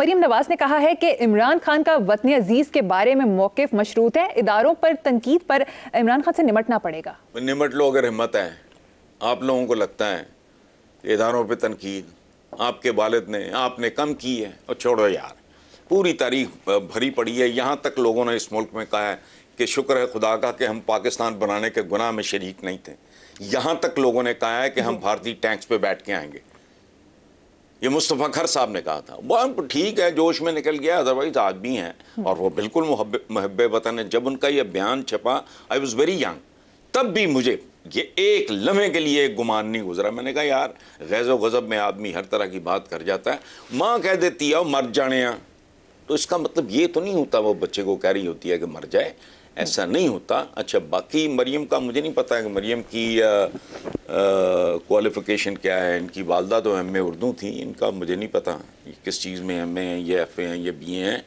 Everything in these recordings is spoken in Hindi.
मरीम नवाज ने कहा है कि इमरान खान का वतन अजीज के बारे में मौकफ मशरूत है इदारों पर तनकीद पर इमरान खान से निमटना पड़ेगा निमट लो अगर हिम्मत है आप लोगों को लगता है इधारों पर तनकीद आपके वालद ने आपने कम की है और छोड़ो यार पूरी तारीख भरी पड़ी है यहाँ तक लोगों ने इस मुल्क में कहा है कि शुक्र है खुदा का कि हम पाकिस्तान बनाने के गुनाह में शरीक नहीं थे यहाँ तक लोगों ने कहा है कि हम भारतीय टैंक्स पे बैठ के आएंगे ये मुस्तफ़ा खर साहब ने कहा था वो ठीक है जोश में निकल गया अदरवाइज आदमी हैं और वो बिल्कुल मुहब वतन है जब उनका ये बयान छपा आई वॉज़ वेरी यंग तब भी मुझे ये एक लम्हे के लिए एक गुमान नहीं गुजरा मैंने कहा यार गैज़ो गज़ब में आदमी हर तरह की बात कर जाता है माँ कह देती है मर जाने तो इसका मतलब ये तो नहीं होता वो बच्चे को कह रही होती है कि मर जाए ऐसा नहीं होता अच्छा बाकी मरियम का मुझे नहीं पता है कि मरियम की क्वालिफ़िकेशन क्या है इनकी वालदा तो एम ए उर्दू थी इनका मुझे नहीं पता ये किस चीज़ में एम ए हैं ये एफ़ ए हैं ये बी ए हैं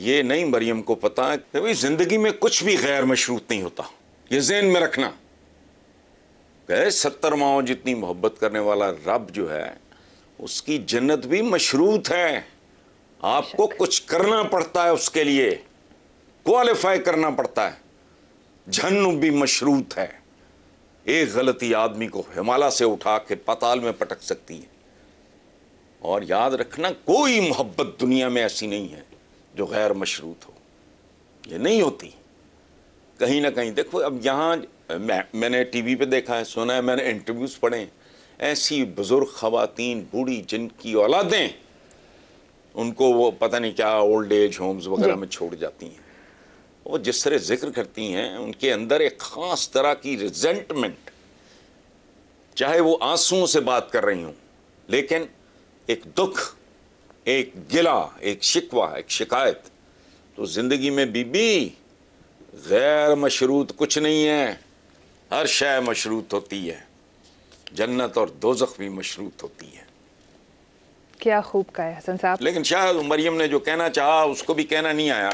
ये नहीं मरियम को पता कि भाई ज़िंदगी में कुछ भी गैर मशरूत नहीं होता ये जहन में रखना गए सत्तर माओ जितनी मोहब्बत करने वाला रब जो है उसकी जन्नत भी मशरूत है आपको कुछ करना पड़ता है उसके लिए क्वालिफाई करना पड़ता है झन्न भी मशरूत है एक गलती आदमी को हिमालय से उठा के पताल में पटक सकती है और याद रखना कोई मोहब्बत दुनिया में ऐसी नहीं है जो गैर मशरूत हो ये नहीं होती कहीं ना कहीं देखो अब यहाँ मैं, मैंने टीवी पे देखा है सुना है मैंने इंटरव्यूज़ पढ़े ऐसी बुज़ुर्ग ख़वातीन बूढ़ी जिनकी औलादें उनको वो पता नहीं क्या ओल्ड एज होम्स वगैरह में छोड़ जाती हैं वो जिस तरह जिक्र करती हैं उनके अंदर एक ख़ास तरह की रिजेंटमेंट चाहे वो आंसुओं से बात कर रही हूँ लेकिन एक दुख एक गिला एक शिकवा एक शिकायत तो ज़िंदगी में बीबी गैर मशरूत कुछ नहीं है हर शय मशरूत होती है जन्नत और दोजख भी मशरूत होती है क्या खूब कहा हसन साहब लेकिन शायद मरियम ने जो कहना चाहा उसको भी कहना नहीं आया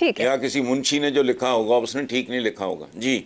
ठीक है या किसी मुंशी ने जो लिखा होगा उसने ठीक नहीं लिखा होगा जी